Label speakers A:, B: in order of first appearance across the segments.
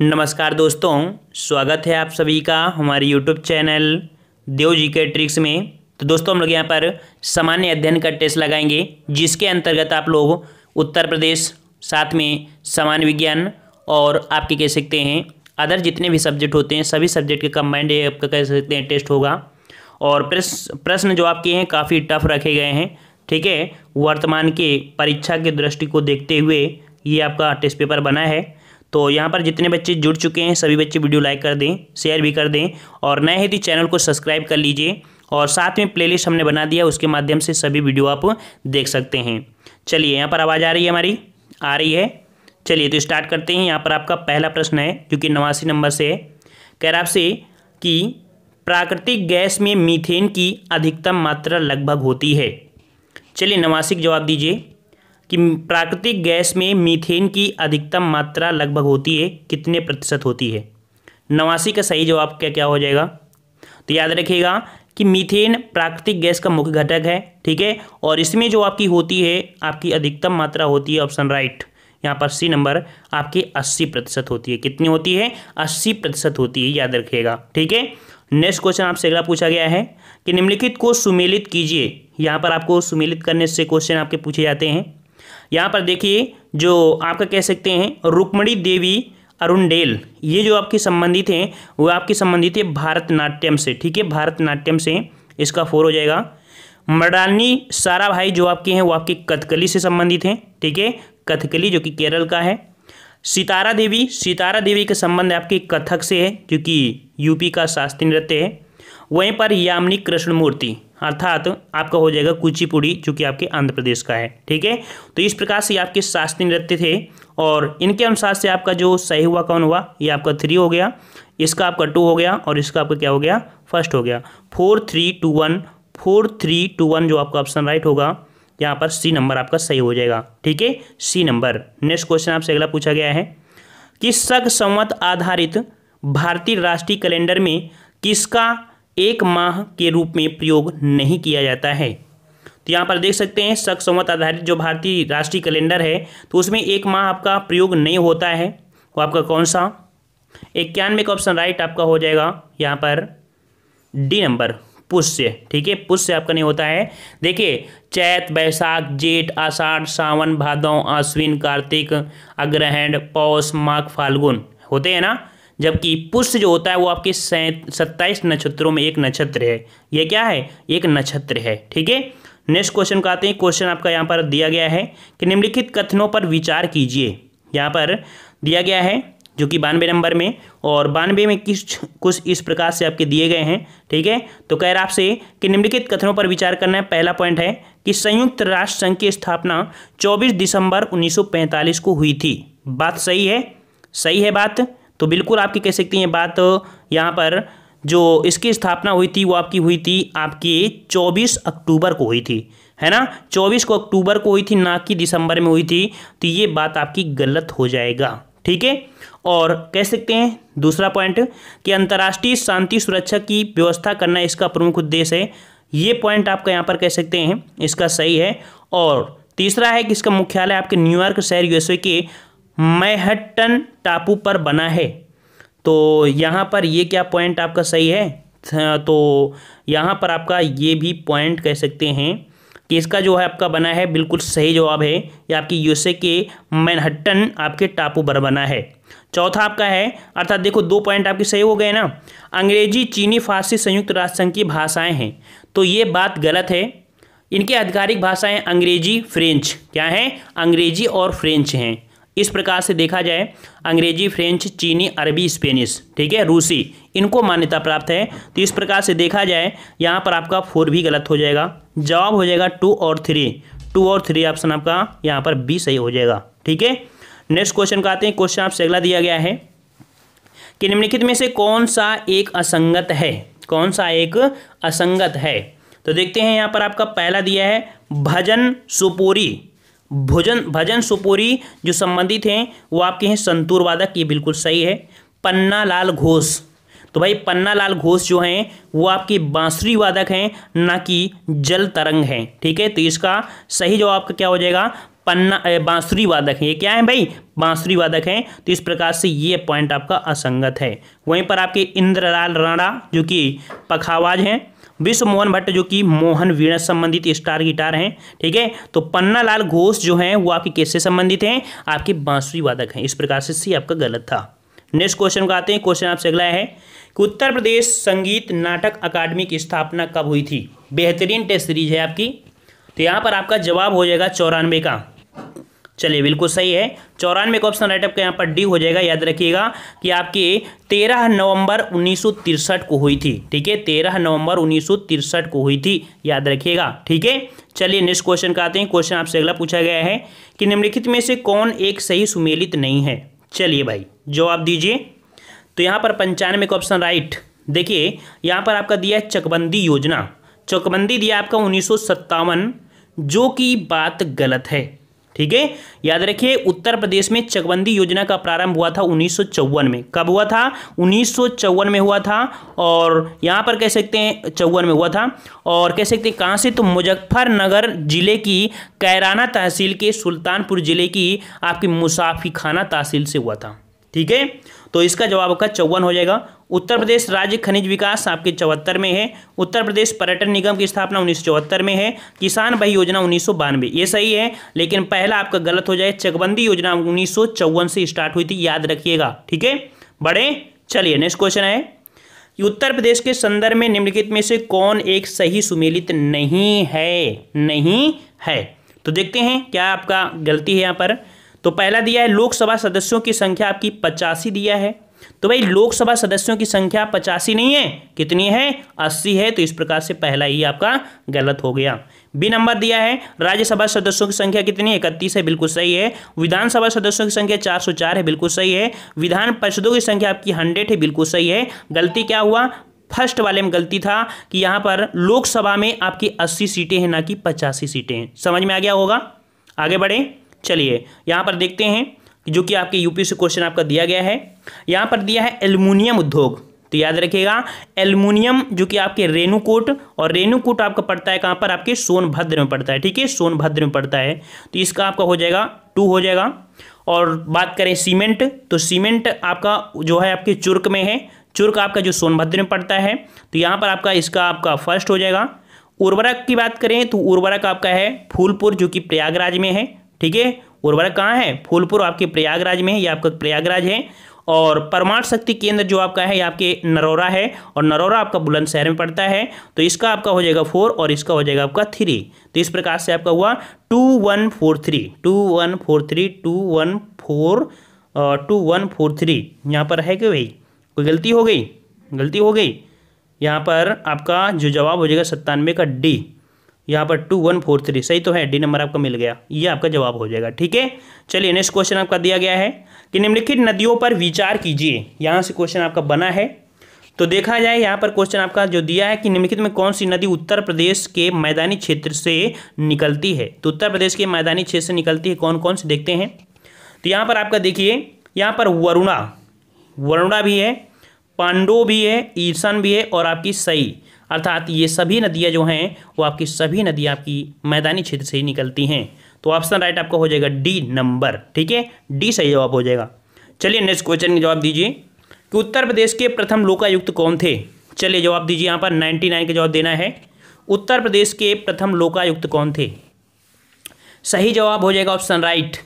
A: नमस्कार दोस्तों स्वागत है आप सभी का हमारे यूट्यूब चैनल देव जी के ट्रिक्स में तो दोस्तों हम लोग यहाँ पर सामान्य अध्ययन का टेस्ट लगाएंगे जिसके अंतर्गत आप लोग उत्तर प्रदेश साथ में सामान्य विज्ञान और आपके कह सकते हैं अदर जितने भी सब्जेक्ट होते हैं सभी सब्जेक्ट के कम्बाइंड आपका कह सकते हैं टेस्ट होगा और प्रश्न जो आपके हैं काफ़ी टफ रखे गए हैं ठीक है वर्तमान के परीक्षा के दृष्टि को देखते हुए ये आपका टेस्ट पेपर बना है तो यहाँ पर जितने बच्चे जुड़ चुके हैं सभी बच्चे वीडियो लाइक कर दें शेयर भी कर दें और नए हैं तो चैनल को सब्सक्राइब कर लीजिए और साथ में प्लेलिस्ट हमने बना दिया उसके माध्यम से सभी वीडियो आप देख सकते हैं चलिए यहाँ पर आवाज़ आ रही है हमारी आ रही है चलिए तो स्टार्ट करते हैं यहाँ पर आपका पहला प्रश्न है जो कि नवासी नंबर से है कह रहा आपसे कि प्राकृतिक गैस में मीथेन की अधिकतम मात्रा लगभग होती है चलिए नवासी जवाब दीजिए कि प्राकृतिक गैस में मीथेन की अधिकतम मात्रा लगभग होती है कितने प्रतिशत होती है नवासी का सही जवाब क्या क्या हो जाएगा तो याद रखिएगा कि मीथेन प्राकृतिक गैस का मुख्य घटक है ठीक है और इसमें जो आपकी होती है आपकी अधिकतम मात्रा होती है ऑप्शन राइट यहाँ पर सी नंबर आपकी अस्सी प्रतिशत होती है कितनी होती है अस्सी प्रतिशत होती है याद रखिएगा ठीक है नेक्स्ट क्वेश्चन आपसे अगला पूछा गया है कि निम्नलिखित को सुमेलित कीजिए यहाँ पर आपको सुमेलित करने से क्वेश्चन आपके पूछे जाते हैं यहाँ पर देखिए जो आपका कह सकते हैं रुक्मणी देवी अरुणडेल ये जो आपकी संबंधित हैं वो आपकी संबंधित है भारतनाट्यम से ठीक है भारतनाट्यम से इसका फोर हो जाएगा मडानी सारा भाई जो आपके हैं वो आपके कथकली से संबंधित हैं ठीक है कथकली जो कि केरल का है सितारा देवी सितारा देवी का संबंध आपके कथक से है जो कि यूपी का शास्त्रीय नृत्य है वहीं पर यामिनी कृष्णमूर्ति अर्थात तो आपका हो जाएगा कुचिपुड़ी जो कि आपके आंध्र प्रदेश का है ठीक है तो इस प्रकार से आपके शास्त्रीय नृत्य थे और इनके अनुसार से आपका जो सही हुआ कौन हुआ ये आपका थ्री हो गया इसका आपका टू हो गया और इसका आपका क्या हो गया फर्स्ट हो गया four three two one four three two one जो आपका ऑप्शन राइट होगा यहाँ पर सी नंबर आपका सही हो जाएगा ठीक है सी नंबर नेक्स्ट क्वेश्चन आपसे अगला पूछा गया है कि सग संवत आधारित भारतीय राष्ट्रीय कैलेंडर में किसका एक माह के रूप में प्रयोग नहीं किया जाता है तो यहाँ पर देख सकते हैं शक संवत आधारित जो भारतीय राष्ट्रीय कैलेंडर है तो उसमें एक माह आपका प्रयोग नहीं होता है वो आपका कौन सा इक्यानवे का ऑप्शन राइट आपका हो जाएगा यहाँ पर डी नंबर पुष्य ठीक है पुष्य आपका नहीं होता है देखिए चैत बैसाख जेठ आषाढ़ सावन भादौ आश्विन कार्तिक अग्रहण पौष माघ फाल्गुन होते हैं ना जबकि पुष्य जो होता है वो आपके सत्ताईस नक्षत्रों में एक नक्षत्र है ये क्या है एक नक्षत्र है ठीक है नेक्स्ट क्वेश्चन को आते हैं क्वेश्चन आपका यहाँ पर दिया गया है कि निम्नलिखित कथनों पर विचार कीजिए यहाँ पर दिया गया है जो कि बानवे नंबर में और बानवे में किस कुछ इस प्रकार से आपके दिए गए हैं ठीक है तो कह रहा आपसे कि निम्नलिखित कथनों पर विचार करना है पहला पॉइंट है कि संयुक्त राष्ट्र संघ की स्थापना 24 दिसंबर 1945 को हुई थी बात सही है सही है बात तो बिल्कुल आपकी कह सकते हैं ये बात यहाँ पर जो इसकी स्थापना हुई थी वो आपकी हुई थी आपकी 24 अक्टूबर को हुई थी है ना 24 को अक्टूबर को हुई थी ना कि दिसंबर में हुई थी तो ये बात आपकी गलत हो जाएगा ठीक है और कह सकते हैं दूसरा पॉइंट कि अंतर्राष्ट्रीय शांति सुरक्षा की व्यवस्था करना इसका प्रमुख उद्देश्य है ये पॉइंट आपका यहाँ पर कह सकते हैं इसका सही है और तीसरा है कि इसका मुख्यालय आपके न्यूयॉर्क शहर यूएसए के मैहट्टन टापू पर बना है तो यहाँ पर ये क्या पॉइंट आपका सही है हाँ, तो यहाँ पर आपका ये भी पॉइंट कह सकते हैं कि इसका जो है आपका बना है बिल्कुल सही जवाब है ये आपकी यूएसए के मैनहट्टन आपके टापू पर बना है चौथा आपका है अर्थात देखो दो पॉइंट आपके सही हो गए ना अंग्रेजी चीनी फारसी संयुक्त राष्ट्र संघ की भाषाएं हैं तो ये बात गलत है इनकी आधिकारिक भाषाएं अंग्रेजी फ्रेंच क्या हैं अंग्रेजी और फ्रेंच हैं इस प्रकार से देखा जाए अंग्रेजी फ्रेंच चीनी अरबी स्पेनिश ठीक है रूसी इनको मान्यता प्राप्त है तो इस प्रकार से देखा जाए यहाँ पर आपका फोर भी गलत हो जाएगा जवाब हो जाएगा टू और थ्री टू और थ्री ऑप्शन आपका यहाँ पर बी सही हो जाएगा ठीक है नेक्स्ट क्वेश्चन का आते हैं क्वेश्चन आपसे अगला दिया गया है कि निम्नलिखित में से कौन सा एक असंगत है कौन सा एक असंगत है तो देखते हैं यहाँ पर आपका पहला दिया है भजन सुपुरी भोजन भजन सुपुरी जो संबंधित हैं वो आपके हैं संतूर वादक ये बिल्कुल सही है पन्ना लाल घोष तो भाई पन्ना लाल घोष जो हैं वो आपके बांसुरी वादक हैं ना कि जल तरंग हैं ठीक है तो इसका सही जवाब आपका क्या हो जाएगा पन्ना बांसुरी वादक हैं ये क्या है भाई बांसुरी वादक हैं तो इस प्रकार से ये पॉइंट आपका असंगत है वहीं पर आपके इंद्रलाल राणा जो कि पखावाज हैं विश्व मोहन भट्ट जो कि मोहन वीणा संबंधित स्टार गिटार हैं ठीक है तो पन्ना लाल घोष जो हैं वो आपके किससे संबंधित हैं आपके बांसुरी वादक हैं इस प्रकार से सी आपका गलत था नेक्स्ट क्वेश्चन को आते हैं क्वेश्चन आपसे अगला है कि उत्तर प्रदेश संगीत नाटक अकादमी की स्थापना कब हुई थी बेहतरीन टेस्ट सीरीज है आपकी तो यहाँ पर आपका जवाब हो जाएगा चौरानवे का चलिए बिल्कुल सही है चौरानवे का ऑप्शन राइट आपका यहाँ पर डी हो जाएगा याद रखिएगा कि आपकी तेरह नवंबर उन्नीस को हुई थी ठीक है तेरह नवंबर उन्नीस को हुई थी याद रखिएगा ठीक है चलिए नेक्स्ट क्वेश्चन का आते हैं क्वेश्चन आपसे अगला पूछा गया है कि निम्नलिखित में से कौन एक सही सुमेलित नहीं है चलिए भाई जवाब दीजिए तो यहाँ पर पंचानवे का ऑप्शन राइट देखिए यहाँ पर आपका दिया है चकबंदी योजना चकबंदी दिया आपका उन्नीस जो कि बात गलत है ठीक है याद रखिए उत्तर प्रदेश में चकबंदी योजना का प्रारंभ हुआ था उन्नीस में कब हुआ था उन्नीस में हुआ था और यहाँ पर कह सकते हैं चौवन में हुआ था और कह सकते हैं कहाँ से तो मुजफ्फरनगर जिले की कैराना तहसील के सुल्तानपुर जिले की आपकी मुसाफी खाना तहसील से हुआ था ठीक है तो इसका जवाब आपका चौवन हो जाएगा उत्तर प्रदेश राज्य खनिज विकास आपके चौहत्तर में है उत्तर प्रदेश पर्यटन निगम की स्थापना उन्नीस में है किसान भाई योजना उन्नीस ये सही है लेकिन पहला आपका गलत हो जाए चकबंदी योजना उन्नीस से स्टार्ट हुई थी याद रखिएगा ठीक है बड़े चलिए नेक्स्ट क्वेश्चन है उत्तर प्रदेश के संदर्भ में निम्नलिखित में से कौन एक सही सुमेलित नहीं है नहीं है तो देखते हैं क्या आपका गलती है यहाँ पर तो पहला दिया है लोकसभा सदस्यों की संख्या आपकी पचासी दिया है तो भाई लोकसभा सदस्यों की संख्या पचासी नहीं है कितनी है अस्सी है तो इस प्रकार से पहला ही आपका गलत हो गया बी नंबर दिया है राज्यसभा सदस्यों की संख्या कितनी है इकतीस है बिल्कुल सही है विधानसभा सदस्यों की संख्या चार सौ चार है बिल्कुल सही है विधान परिषदों की संख्या आपकी हंड्रेड है बिल्कुल सही है गलती क्या हुआ फर्स्ट वाले में गलती था कि यहां पर लोकसभा में आपकी अस्सी सीटें हैं ना कि पचासी सीटें हैं समझ में आ गया होगा आगे बढ़े चलिए यहाँ पर देखते हैं जो कि आपके यूपी से क्वेश्चन आपका दिया गया है यहाँ पर दिया है एल्युमिनियम उद्योग तो याद रखिएगा एल्युमिनियम जो कि आपके रेणुकूट और रेणुकूट आपका पड़ता है कहाँ पर आपके सोनभद्र में पड़ता है ठीक है सोनभद्र में पड़ता है तो इसका आपका हो जाएगा टू हो जाएगा और बात करें सीमेंट तो सीमेंट आपका जो है आपके चुर्क में है चुर्क आपका जो सोनभद्र में पड़ता है तो यहाँ पर आपका इसका आपका फर्स्ट हो जाएगा उर्वरक की बात करें तो उर्वरक आपका है फूलपुर जो कि प्रयागराज में है ठीक है उर्वरक कहाँ है फूलपुर आपके प्रयागराज में है यह आपका प्रयागराज है और परमाणु शक्ति केंद्र जो आपका है ये आपके नरोरा है और नरोरा आपका बुलंदशहर में पड़ता है तो इसका आपका हो जाएगा फोर और इसका हो जाएगा आपका थ्री तो इस प्रकार से आपका हुआ two one four three two one four three two one four two one four three यहाँ पर है कि भाई कोई गलती हो गई गलती हो गई यहाँ पर आपका जो जवाब हो जाएगा सत्तानवे का डी यहाँ पर टू वन फोर थ्री सही तो है डी नंबर आपका मिल गया ये आपका जवाब हो जाएगा ठीक है चलिए नेक्स्ट क्वेश्चन आपका दिया गया है कि निम्नलिखित नदियों पर विचार कीजिए यहाँ से क्वेश्चन आपका बना है तो देखा जाए यहाँ पर क्वेश्चन आपका जो दिया है कि निम्नलिखित में कौन सी नदी उत्तर प्रदेश के मैदानी क्षेत्र से निकलती है तो उत्तर प्रदेश के मैदानी क्षेत्र से निकलती है कौन कौन से देखते हैं तो यहाँ पर आपका देखिए यहाँ पर वरुणा वरुणा भी है पांडो भी है ईर्षण भी है और आपकी सई अर्थात ये सभी नदियाँ जो हैं वो आपकी सभी नदियाँ आपकी मैदानी क्षेत्र से ही निकलती हैं तो ऑप्शन राइट आपका हो जाएगा डी नंबर ठीक है डी सही जवाब हो जाएगा चलिए नेक्स्ट क्वेश्चन का जवाब दीजिए कि उत्तर प्रदेश के प्रथम लोकायुक्त कौन थे चलिए जवाब दीजिए यहाँ पर नाइन्टी नाइन का जवाब देना है उत्तर प्रदेश के प्रथम लोकायुक्त कौन थे सही जवाब हो जाएगा ऑप्शन राइट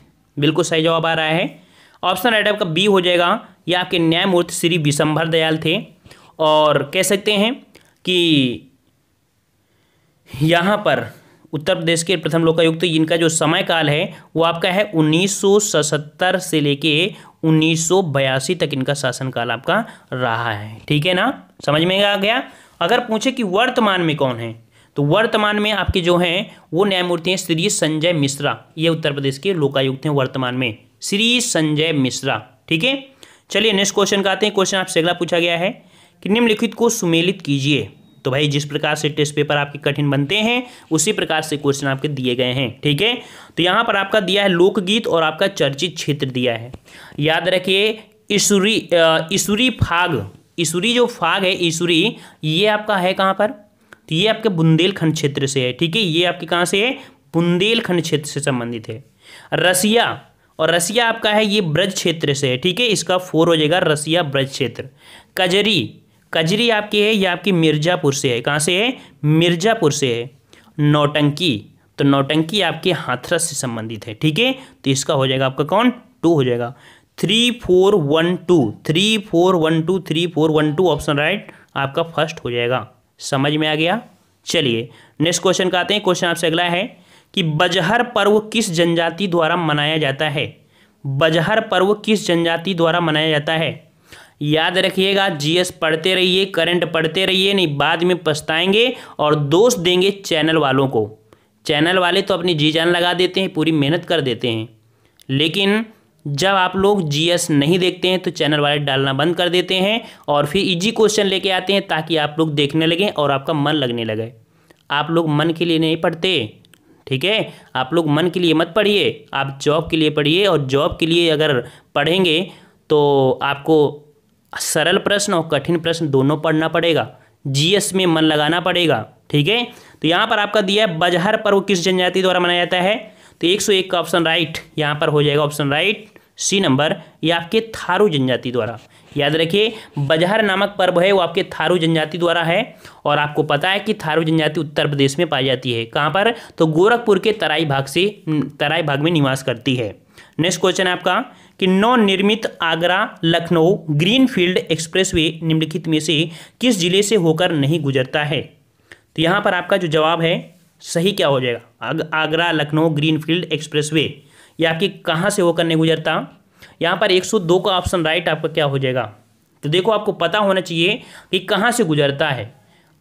A: बिल्कुल सही जवाब आ रहा है ऑप्शन राइट आपका बी हो जाएगा या आपके न्यायमूर्ति श्री विशंभर दयाल थे और कह सकते हैं कि यहाँ पर उत्तर प्रदेश के प्रथम लोकायुक्त तो इनका जो समय काल है वो आपका है 1977 से लेके 1982 तक इनका शासनकाल आपका रहा है ठीक है ना समझ में आ गया अगर पूछे कि वर्तमान में कौन है तो वर्तमान में आपके जो हैं वो न्यायमूर्ति हैं श्री संजय मिश्रा ये उत्तर प्रदेश के लोकायुक्त हैं वर्तमान में श्री संजय मिश्रा ठीक है चलिए नेक्स्ट क्वेश्चन का आते हैं क्वेश्चन आपसे अगला पूछा गया है कि निम्नलिखित को सुमेलित कीजिए तो भाई जिस प्रकार से टेस्ट पेपर आपके कठिन बनते हैं उसी प्रकार से क्वेश्चन आपके दिए गए हैं ठीक है तो यहाँ पर आपका दिया है लोकगीत और आपका चर्चित क्षेत्र दिया है याद रखिए ईश्वरी ईश्वरी फाग ईश्वरी जो फाग है ईश्वरी ये आपका है कहाँ पर तो ये आपके बुंदेलखंड क्षेत्र से है ठीक है ये आपके कहाँ से है बुंदेलखंड क्षेत्र से संबंधित है रसिया और रसिया आपका है ये ब्रज क्षेत्र से है ठीक है इसका फोर हो जाएगा रसिया ब्रज क्षेत्र कजरी कजरी आपकी है या आपकी मिर्ज़ापुर से है कहाँ से है मिर्ज़ापुर से है नौटंकी तो नौटंकी आपके हाथरस से संबंधित है ठीक है तो इसका हो जाएगा आपका कौन टू हो जाएगा three four one two three four one two three four one two option right आपका फर्स्ट हो जाएगा समझ में आ गया चलिए नेक्स्ट क्वेश्चन का आते हैं क्वेश्चन आपसे अगला है कि बजहर पर्व किस जनजाति द्वारा मनाया जाता है बजहर पर्व किस जनजाति द्वारा मनाया जाता है याद रखिएगा जीएस पढ़ते रहिए करंट पढ़ते रहिए नहीं बाद में पछताएंगे और दोष देंगे चैनल वालों को चैनल वाले तो अपनी जी जान लगा देते हैं पूरी मेहनत कर देते हैं लेकिन जब आप लोग जीएस नहीं देखते हैं तो चैनल वाले डालना बंद कर देते हैं और फिर इजी क्वेश्चन लेके आते हैं ताकि आप लोग देखने लगें और आपका मन लगने लगे आप लोग मन के लिए नहीं पढ़ते ठीक है आप लोग मन के लिए मत पढ़िए आप जॉब के लिए पढ़िए और जॉब के लिए अगर पढ़ेंगे तो आपको सरल प्रश्न और कठिन प्रश्न दोनों पढ़ना पड़ेगा जीएस में मन लगाना पड़ेगा ठीक है तो यहाँ पर आपका दिया है बजहर पर्व किस जनजाति द्वारा मनाया जाता है तो 101 सौ का ऑप्शन राइट यहाँ पर हो जाएगा ऑप्शन राइट सी नंबर ये आपके थारू जनजाति द्वारा याद रखिए बजहर नामक पर्व है वो आपके थारू जनजाति द्वारा है और आपको पता है कि थारू जनजाति उत्तर प्रदेश में पाई जाती है कहाँ पर तो गोरखपुर के तराई भाग से तराई भाग में निवास करती है नेक्स्ट क्वेश्चन आपका कि नवनिर्मित आगरा लखनऊ ग्रीनफील्ड एक्सप्रेसवे निम्नलिखित में से किस जिले से होकर नहीं गुजरता है तो यहाँ पर आपका जो जवाब है सही क्या हो जाएगा आग, आगरा लखनऊ ग्रीनफील्ड एक्सप्रेसवे या कि कहाँ से होकर नहीं गुजरता यहाँ पर 102 का ऑप्शन राइट आपका क्या हो जाएगा तो देखो आपको पता होना चाहिए कि कहाँ से गुजरता है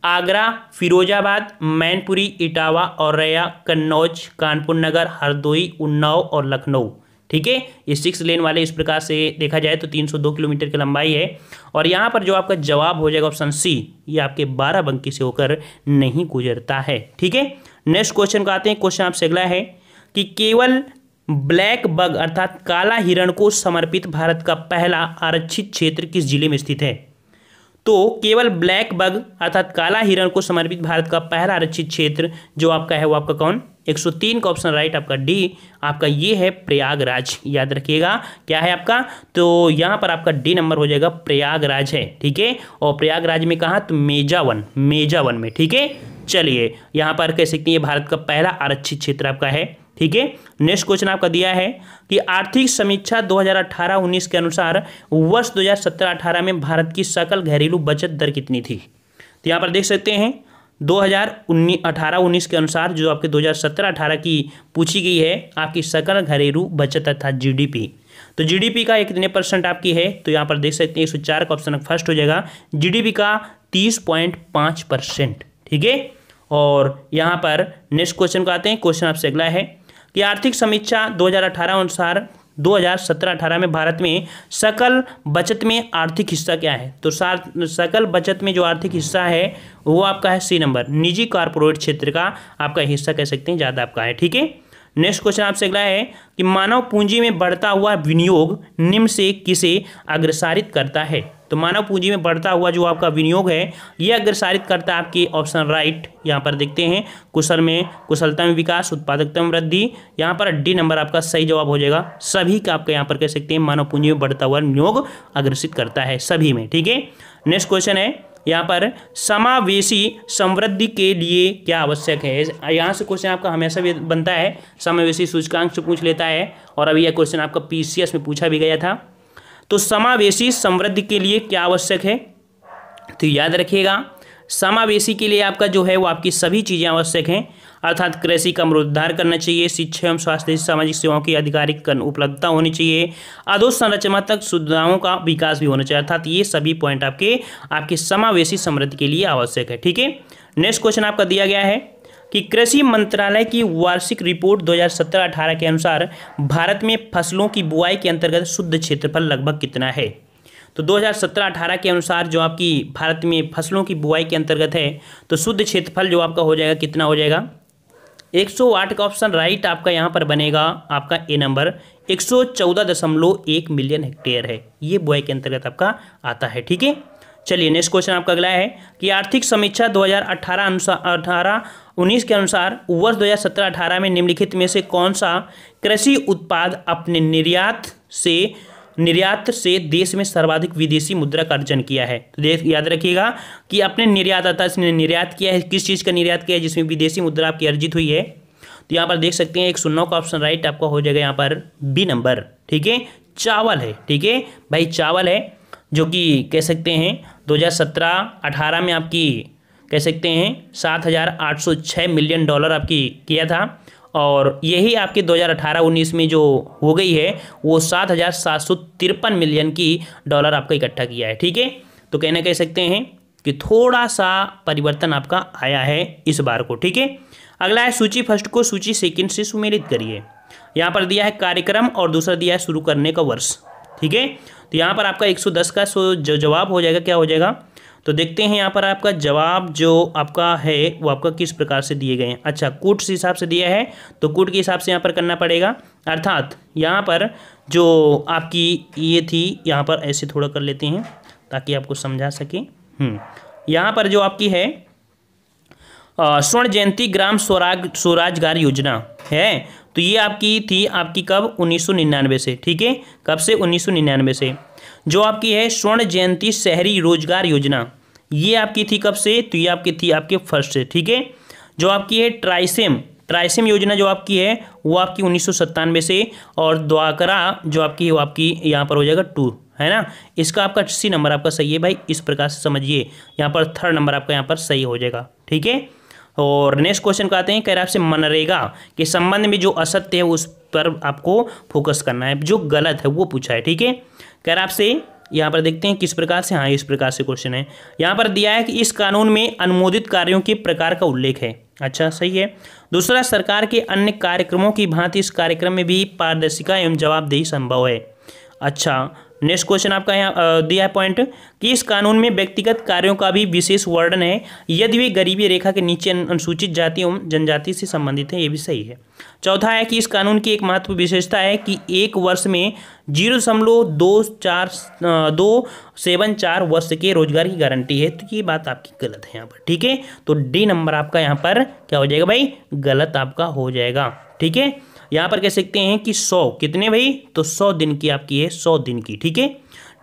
A: आगरा फिरोजाबाद मैनपुरी इटावा औरैया कन्नौज कानपुर नगर हरदोई उन्नाव और लखनऊ ठीक है ये सिक्स लेन वाले इस प्रकार से देखा जाए तो 302 किलोमीटर की लंबाई है और यहाँ पर जो आपका जवाब हो जाएगा ऑप्शन सी ये आपके बारह बंकी से होकर नहीं गुजरता है ठीक है नेक्स्ट क्वेश्चन का आते हैं क्वेश्चन आपसे अगला है कि केवल ब्लैक बग अर्थात काला हिरण को समर्पित भारत का पहला आरक्षित क्षेत्र किस जिले में स्थित है तो केवल ब्लैक बग अर्थात काला हिरण को समर्पित भारत का पहला आरक्षित क्षेत्र जो आपका है वो आपका कौन 103 का ऑप्शन राइट आपका डी आपका ये है प्रयागराज याद रखिएगा क्या है आपका तो यहाँ पर आपका डी नंबर हो जाएगा प्रयागराज है ठीक है और प्रयागराज में कहा तो मेजावन मेजावन में ठीक है चलिए यहाँ पर कह सकते हैं भारत का पहला आरक्षित क्षेत्र आपका है ठीक है नेक्स्ट क्वेश्चन आपका दिया है कि आर्थिक समीक्षा 2018-19 के अनुसार वर्ष 2017-18 में भारत की सकल घरेलू बचत दर कितनी थी तो यहाँ पर देख सकते हैं दो हज़ार अठारह उन्नीस के अनुसार जो आपके दो हज़ार सत्रह अठारह की पूछी गई है आपकी सकल घरेलू बचत अर्थात जीडीपी तो जीडीपी का कितने परसेंट आपकी है तो यहाँ पर देख सकते हैं एक सौ चार का ऑप्शन फर्स्ट हो जाएगा जीडीपी का तीस पॉइंट पाँच परसेंट ठीक है और यहाँ पर नेक्स्ट क्वेश्चन को आते हैं क्वेश्चन आपसे अगला है कि आर्थिक समीक्षा अठारह अनुसार 2017-18 में भारत में सकल बचत में आर्थिक हिस्सा क्या है तो सकल बचत में जो आर्थिक हिस्सा है वो आपका है सी नंबर निजी कारपोरेट क्षेत्र का आपका हिस्सा कह सकते हैं ज़्यादा आपका है ठीक है नेक्स्ट क्वेश्चन आपसे अगला है कि मानव पूंजी में बढ़ता हुआ विनियोग निम्न से किसे अग्रसारित करता है तो मानव पूंजी में बढ़ता हुआ जो आपका विनियोग है यह अग्रसारित करता है आपके ऑप्शन राइट यहाँ पर देखते हैं कुशल में कुशलता में विकास उत्पादकता में वृद्धि यहाँ पर डी नंबर आपका सही जवाब हो जाएगा सभी का आपका यहाँ पर कह सकते हैं मानव पूंजी में बढ़ता हुआ विनियोग अग्रसित करता है सभी में ठीक है नेक्स्ट क्वेश्चन है यहाँ पर समावेशी समृद्धि के लिए क्या आवश्यक है यहाँ से क्वेश्चन आपका हमेशा भी बनता है समावेशी सूचकांक से पूछ लेता है और अभी यह क्वेश्चन आपका पीसीएस में पूछा भी गया था तो समावेशी समृद्धि के लिए क्या आवश्यक है तो याद रखिएगा समावेशी के लिए आपका जो है वो आपकी सभी चीज़ें आवश्यक हैं अर्थात कृषि का मरुद्धार करना चाहिए शिक्षा एवं स्वास्थ्य सामाजिक सेवाओं की आधिकारिक उपलब्धता होनी चाहिए अधोसंरचनात्मक सुविधाओं का विकास भी होना चाहिए अर्थात ये सभी पॉइंट आपके आपके समावेशी समृद्धि के लिए आवश्यक है ठीक है नेक्स्ट क्वेश्चन आपका दिया गया है कि कृषि मंत्रालय की वार्षिक रिपोर्ट 2017-18 के अनुसार भारत में फसलों की बुआई के अंतर्गत शुद्ध क्षेत्रफल लगभग कितना है तो 2017-18 के अनुसार जो आपकी भारत में फसलों की बुआई के अंतर्गत है तो शुद्ध क्षेत्रफल जो आपका हो जाएगा कितना हो जाएगा 108 का ऑप्शन राइट आपका यहाँ पर बनेगा आपका ए नंबर एक मिलियन हेक्टेयर है ये बुआई के अंतर्गत आपका आता है ठीक है चलिए नेक्स्ट क्वेश्चन आपका अगला है कि आर्थिक समीक्षा 2018 अनुसार अठारह उन्नीस के अनुसार वर्ष दो हजार में निम्नलिखित में से कौन सा कृषि उत्पाद अपने निर्यात से निर्यात से देश में सर्वाधिक विदेशी मुद्रा का अर्जन किया है तो याद रखिएगा कि अपने निर्यात अर्थात इसने निर्यात किया है किस चीज़ का निर्यात किया है जिसमें विदेशी मुद्रा आपकी अर्जित हुई है तो यहाँ पर देख सकते हैं एक सौ का ऑप्शन राइट आपका हो जाएगा यहाँ पर बी नंबर ठीक है चावल है ठीक है भाई चावल है जो कि कह सकते हैं दो हजार में आपकी कह सकते हैं सात हज़ार आठ सौ छः मिलियन डॉलर आपकी किया था और यही आपकी 2018-19 में जो हो गई है वो सात हज़ार सात सौ तिरपन मिलियन की डॉलर आपका इकट्ठा किया है ठीक है तो कहना कह सकते हैं कि थोड़ा सा परिवर्तन आपका आया है इस बार को ठीक है अगला है सूची फर्स्ट को सूची सेकंड से सुमेलित करिए यहाँ पर दिया है कार्यक्रम और दूसरा दिया है शुरू करने का वर्ष ठीक है तो यहाँ पर आपका 110 का सो जवाब हो जाएगा क्या हो जाएगा तो देखते हैं यहाँ पर आपका जवाब जो आपका है वो आपका किस प्रकार से दिए गए हैं अच्छा कूट से हिसाब से दिया है तो कूट के हिसाब से यहाँ पर करना पड़ेगा अर्थात यहाँ पर जो आपकी ये थी यहाँ पर ऐसे थोड़ा कर लेते हैं ताकि आपको समझा सके हम्म, यहाँ पर जो आपकी है स्वर्ण जयंती ग्राम स्वराग स्वराजगार योजना है तो ये आपकी थी आपकी कब 1999 से ठीक है कब से 1999 से जो आपकी है स्वर्ण जयंती शहरी रोजगार योजना ये आपकी थी कब से तो ये आपकी थी आपके फर्स्ट से ठीक है जो आपकी है ट्राइसेम ट्राइसेम योजना जो आपकी है वो आपकी उन्नीस से और द्वाकरा जो आपकी है वो आपकी यहाँ पर हो जाएगा टू है ना इसका आपका सी नंबर आपका सही है भाई इस प्रकार से समझिए यहाँ पर थर्ड नंबर आपका यहाँ पर सही हो जाएगा ठीक है और नेक्स्ट क्वेश्चन को आते हैं कह रहा आपसे मनरेगा के संबंध में जो असत्य है उस पर आपको फोकस करना है जो गलत है वो पूछा है ठीक है रहा आपसे यहाँ पर देखते हैं किस प्रकार से हाँ इस प्रकार से क्वेश्चन है यहाँ पर दिया है कि इस कानून में अनुमोदित कार्यों के प्रकार का उल्लेख है अच्छा सही है दूसरा सरकार के अन्य कार्यक्रमों की भांति इस कार्यक्रम में भी पारदर्शिका एवं जवाबदेही संभव है अच्छा नेक्स्ट क्वेश्चन आपका यहाँ दिया है पॉइंट कि इस कानून में व्यक्तिगत कार्यों का भी विशेष वर्णन है यदि वे गरीबी रेखा के नीचे अनुसूचित जाति एवं जनजाति से संबंधित हैं ये भी सही है चौथा है कि इस कानून की एक महत्व विशेषता है कि एक वर्ष में जीरो दशमलव दो चार दो सेवन चार वर्ष के रोजगार की गारंटी है तो ये बात आपकी गलत है यहाँ पर ठीक है तो डी नंबर आपका यहाँ पर क्या हो जाएगा भाई गलत आपका हो जाएगा ठीक है यहाँ पर कह सकते हैं कि सौ कितने भाई तो सौ दिन की आपकी है सौ दिन की ठीक है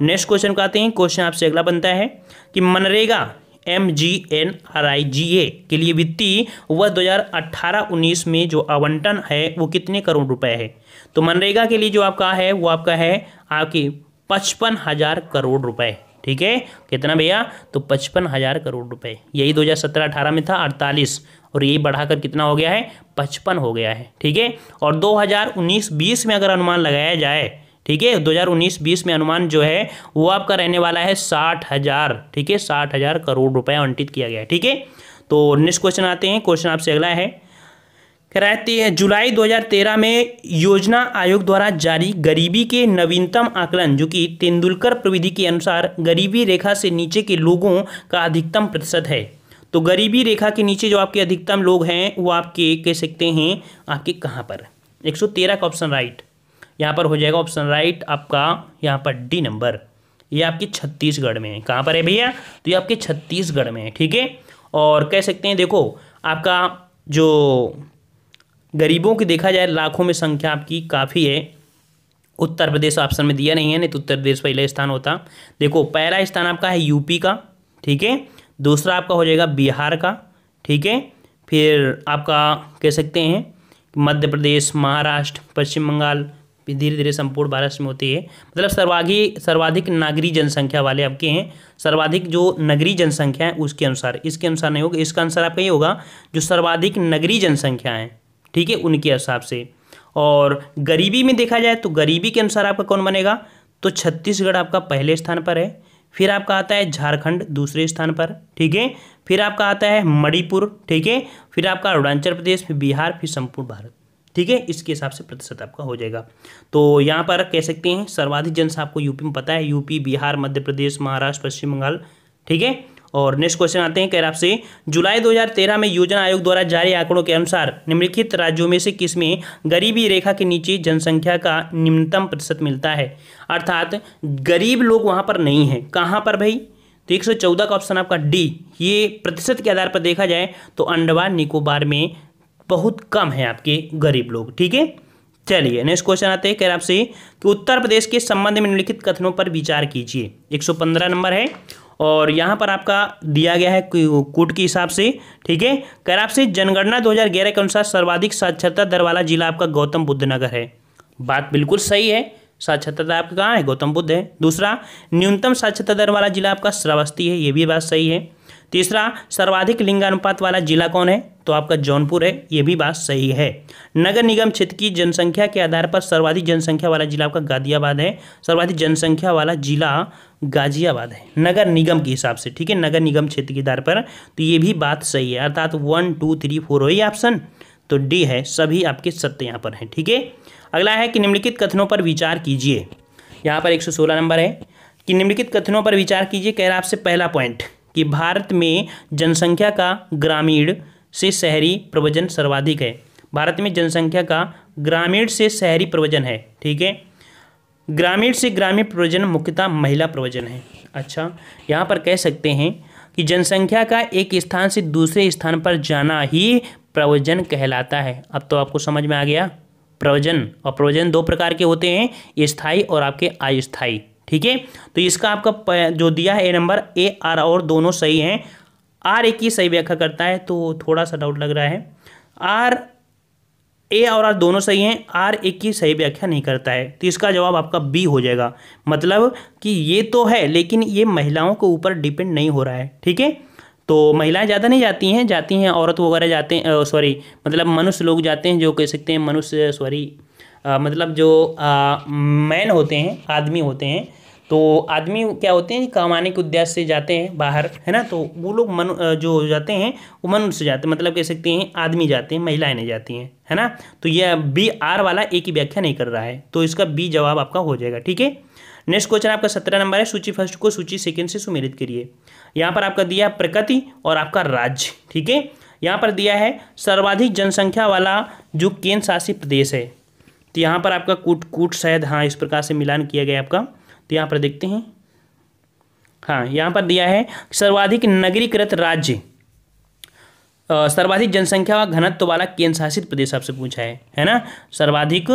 A: नेक्स्ट क्वेश्चन को आते हैं क्वेश्चन आपसे अगला बनता है कि MNREGA M G N R I G A के लिए वित्तीय वह अट्ठारह उन्नीस में जो आवंटन है वो कितने करोड़ रुपए है तो मनरेगा के लिए जो आपका है वो आपका है आपकी पचपन हज़ार करोड़ रुपए ठीक है कितना भैया तो पचपन हज़ार करोड़ रुपए यही दो हजार सत्रह अठारह में था अड़तालीस और ये बढ़ाकर कितना हो गया है पचपन हो गया है ठीक है और 2019-20 में अगर अनुमान लगाया जाए ठीक है 2019-20 में अनुमान जो है वो आपका रहने वाला है साठ हज़ार ठीक है साठ हज़ार करोड़ रुपए आवंटित किया गया है ठीक है तो नेक्स्ट क्वेश्चन आते हैं क्वेश्चन आपसे अगला है रहती है जुलाई 2013 में योजना आयोग द्वारा जारी गरीबी के नवीनतम आकलन जो कि तेंदुलकर प्रविधि के अनुसार गरीबी रेखा से नीचे के लोगों का अधिकतम प्रतिशत है तो गरीबी रेखा के नीचे जो आपके अधिकतम लोग हैं वो आपके कह सकते हैं आपके कहाँ पर 113 का ऑप्शन राइट यहाँ पर हो जाएगा ऑप्शन राइट आपका यहाँ पर डी नंबर ये आपके छत्तीसगढ़ में है कहाँ पर है भैया तो ये आपके छत्तीसगढ़ में है ठीक है और कह सकते हैं देखो आपका जो गरीबों की देखा जाए लाखों में संख्या आपकी काफ़ी है उत्तर प्रदेश ऑप्शन में दिया नहीं है नहीं तो उत्तर प्रदेश पहला स्थान होता देखो पहला स्थान आपका है यूपी का ठीक है दूसरा आपका हो जाएगा बिहार का ठीक है फिर आपका कह सकते हैं मध्य प्रदेश महाराष्ट्र पश्चिम बंगाल धीरे धीरे संपूर्ण भारत में होती है मतलब सर्वाधिक सर्वाधिक नागरी जनसंख्या वाले आपके हैं सर्वाधिक जो नगरी जनसंख्या है उसके अनुसार इसके अनुसार नहीं होगा इसका आंसर आपका ये होगा जो सर्वाधिक नगरी जनसंख्या है ठीक है उनके हिसाब से और गरीबी में देखा जाए तो गरीबी के अनुसार आपका कौन बनेगा तो छत्तीसगढ़ आपका पहले स्थान पर है फिर आपका आता है झारखंड दूसरे स्थान पर ठीक है फिर आपका आता है मणिपुर ठीक है फिर आपका अरुणाचल प्रदेश फिर बिहार फिर संपूर्ण भारत ठीक है इसके हिसाब से प्रतिशत आपका हो जाएगा तो यहाँ पर कह सकते हैं सर्वाधिक जनसंख्या आपको यूपी में पता है यूपी बिहार मध्य प्रदेश महाराष्ट्र पश्चिम बंगाल ठीक है और नेक्स्ट क्वेश्चन आते हैं कह रहा आपसे जुलाई 2013 में योजना आयोग द्वारा जारी आंकड़ों के अनुसार निम्नलिखित राज्यों में से किस में गरीबी रेखा के नीचे जनसंख्या का निम्नतम प्रतिशत मिलता है अर्थात गरीब लोग वहां पर नहीं है कहां पर भाई तो एक का ऑप्शन आपका डी ये प्रतिशत के आधार पर देखा जाए तो अंडमान निकोबार में बहुत कम है आपके गरीब लोग ठीक है चलिए नेक्स्ट क्वेश्चन आते हैं कह आपसे कि उत्तर प्रदेश के संबंध में निम्नलिखित कथनों पर विचार कीजिए 115 नंबर है और यहाँ पर आपका दिया गया है कूट के हिसाब से ठीक है रहा से जनगणना 2011 के अनुसार सर्वाधिक साक्षरता दर वाला जिला आपका गौतम बुद्ध नगर है बात बिल्कुल सही है साक्षरता आपका कहाँ है गौतम बुद्ध है दूसरा न्यूनतम साक्षरता दर वाला जिला आपका श्रावस्ती है ये भी बात सही है तीसरा सर्वाधिक लिंगानुपात वाला जिला कौन है तो आपका जौनपुर है ये भी बात सही है नगर निगम क्षेत्र की जनसंख्या के आधार पर सर्वाधिक जनसंख्या वाला जिला आपका गाजियाबाद है सर्वाधिक जनसंख्या वाला जिला गाजियाबाद है नगर निगम के हिसाब से ठीक है नगर निगम क्षेत्र के आधार पर तो ये भी बात सही है अर्थात वन टू थ्री फोर वही ऑप्शन तो डी है सभी आपके सत्य यहाँ पर हैं ठीक है अगला है कि निम्नलिखित कथनों पर विचार कीजिए यहाँ पर एक सौ सोलह नंबर है कि निम्नलिखित कथनों पर विचार कीजिए कह रहा आपसे पहला पॉइंट कि भारत में जनसंख्या का ग्रामीण से शहरी प्रवचन सर्वाधिक है भारत में जनसंख्या का ग्रामीण से शहरी प्रवचन है ठीक है ग्रामीण से ग्रामीण प्रवचन मुख्यतः महिला प्रवचन है अच्छा यहाँ पर कह सकते हैं कि जनसंख्या का एक स्थान से दूसरे स्थान पर जाना ही प्रवचन कहलाता है अब तो आपको समझ में आ गया प्रवचन और प्रवचन दो प्रकार के होते हैं स्थाई और आपके अस्थायी ठीक है तो इसका आपका जो दिया है ए नंबर ए आर और दोनों सही हैं आर एक ही सही व्याख्या करता है तो थोड़ा सा डाउट लग रहा है आर ए और आर दोनों सही हैं आर एक की सही व्याख्या नहीं करता है तो इसका जवाब आपका बी हो जाएगा मतलब कि ये तो है लेकिन ये महिलाओं के ऊपर डिपेंड नहीं हो रहा है ठीक है तो महिलाएं ज़्यादा नहीं जाती हैं जाती हैं औरत वगैरह जाते हैं सॉरी मतलब मनुष्य लोग जाते हैं जो कह सकते हैं मनुष्य सॉरी मतलब जो मैन होते हैं आदमी होते हैं तो आदमी क्या होते हैं कमाने के उद्देश्य से जाते हैं बाहर है ना तो वो लोग मन जो जाते हैं वो मनुष्य जाते हैं मतलब कह सकते हैं आदमी जाते हैं महिलाएं नहीं जाती हैं है ना तो यह बी आर वाला एक की व्याख्या नहीं कर रहा है तो इसका बी जवाब आपका हो जाएगा ठीक है नेक्स्ट क्वेश्चन आपका सत्रह नंबर है सूची फर्स्ट को सूची सेकंड से सुमेलित करिए यहाँ पर आपका दिया प्रकृति और आपका राज्य ठीक है यहाँ पर दिया है सर्वाधिक जनसंख्या वाला जो केंद्र शासित प्रदेश है तो यहाँ पर आपका कूट कूट शायद हाँ इस प्रकार से मिलान किया गया आपका तो यहाँ पर देखते हैं हाँ यहाँ पर दिया है सर्वाधिक नगरीकृत राज्य सर्वाधिक जनसंख्या व घनत्व वाला केंद्र शासित प्रदेश आपसे पूछा है है ना सर्वाधिक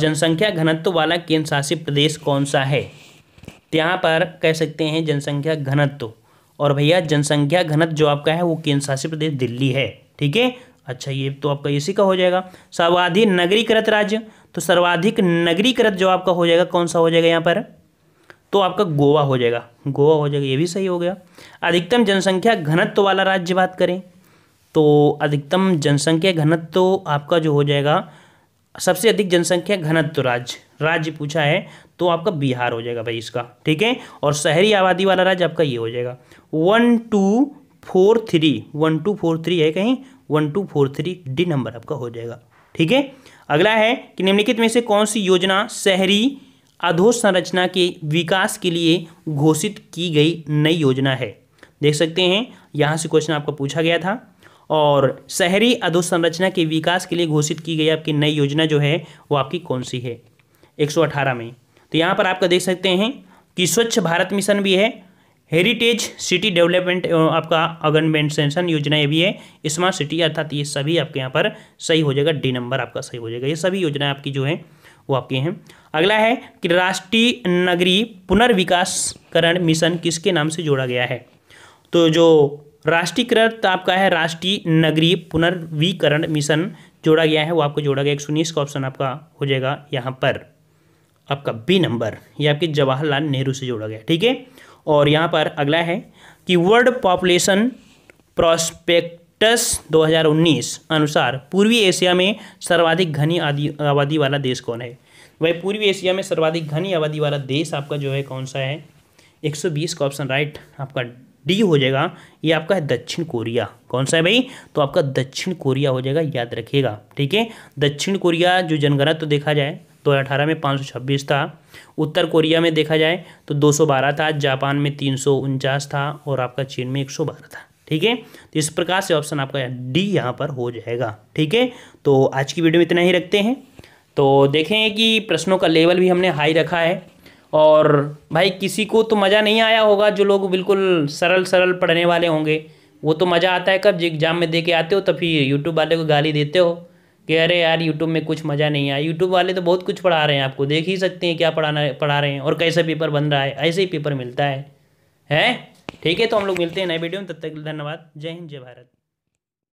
A: जनसंख्या घनत्व वाला केंद्र शासित प्रदेश कौन सा है तो यहाँ पर कह सकते हैं जनसंख्या घनत्व और भैया जनसंख्या घनत्व जो आपका है वो केंद्र शासित प्रदेश दिल्ली है ठीक है अच्छा ये तो आपका इसी का हो जाएगा सर्वाधिक नगरीकृत राज्य तो सर्वाधिक नगरीकृत जो आपका हो जाएगा कौन सा हो जाएगा यहाँ पर तो आपका गोवा हो जाएगा गोवा हो जाएगा ये भी सही हो गया अधिकतम जनसंख्या घनत्व वाला राज्य बात करें तो अधिकतम जनसंख्या घनत्व तो आपका जो हो जाएगा सबसे अधिक जनसंख्या घनत्व राज्य राज्य पूछा है तो आपका बिहार हो जाएगा भाई इसका ठीक है और शहरी आबादी वाला राज्य आपका ये हो जाएगा one two four three one two four three है कहीं one two four three D number आपका हो जाएगा ठीक है अगला है कि निम्नलिखित में से कौन सी योजना शहरी अधोसंरचना के विकास के लिए घोषित की गई नई योजना है देख सकते हैं यहाँ से क्वेश्चन आपका पूछा गया था और शहरी अधोसंरचना के विकास के लिए घोषित की गई आपकी नई योजना जो है वो आपकी कौन सी है 118 में तो यहाँ पर आपका देख सकते हैं कि स्वच्छ भारत मिशन भी है हेरिटेज सिटी डेवलपमेंट आपका अगनमेंटेशन योजना ये भी है स्मार्ट सिटी अर्थात ये सभी आपके यहाँ पर सही हो जाएगा डी नंबर आपका सही हो जाएगा ये सभी योजनाएं आपकी जो है वो आपके हैं अगला है कि राष्ट्रीय नगरी पुनर्विकासकरण मिशन किसके नाम से जोड़ा गया है तो जो राष्ट्रीयकृत आपका है राष्ट्रीय नगरी पुनर्वीकरण मिशन जोड़ा गया है वो आपको जोड़ा गया एक सौ उन्नीस का ऑप्शन आपका हो जाएगा यहाँ पर आपका बी नंबर ये आपके जवाहरलाल नेहरू से जोड़ा गया ठीक है और यहाँ पर अगला है कि वर्ल्ड पॉपुलेशन प्रोस्पेक्ट टस 2019 अनुसार पूर्वी एशिया में सर्वाधिक घनी आबादी वाला देश कौन है भाई पूर्वी एशिया में सर्वाधिक घनी आबादी वाला देश आपका जो है कौन सा है 120 का ऑप्शन राइट आपका डी हो जाएगा ये आपका है दक्षिण कोरिया कौन सा है भाई तो आपका दक्षिण कोरिया हो जाएगा याद रखिएगा ठीक है दक्षिण कोरिया जो जनगणना तो देखा जाए 2018 में पाँच था उत्तर कोरिया में देखा जाए तो 212 था जापान में तीन था और आपका चीन में 112 था ठीक है तो इस प्रकार से ऑप्शन आपका डी यहाँ पर हो जाएगा ठीक है तो आज की वीडियो में इतना ही रखते हैं तो देखें कि प्रश्नों का लेवल भी हमने हाई रखा है और भाई किसी को तो मज़ा नहीं आया होगा जो लोग बिल्कुल सरल सरल पढ़ने वाले होंगे वो तो मज़ा आता है कब एग्ज़ाम में दे के आते हो तो फिर यूट्यूब वाले को गाली देते हो कि अरे यार यूट्यूब में कुछ मज़ा नहीं आया यूट्यूब वाले तो बहुत कुछ पढ़ा रहे हैं आपको देख ही सकते हैं क्या पढ़ाना पढ़ा रहे हैं और कैसे पेपर बन रहा है ऐसे ही पेपर मिलता है है ठीक है तो हम लोग मिलते हैं नए वीडियो में तब तक धन्यवाद जय हिंद जय भारत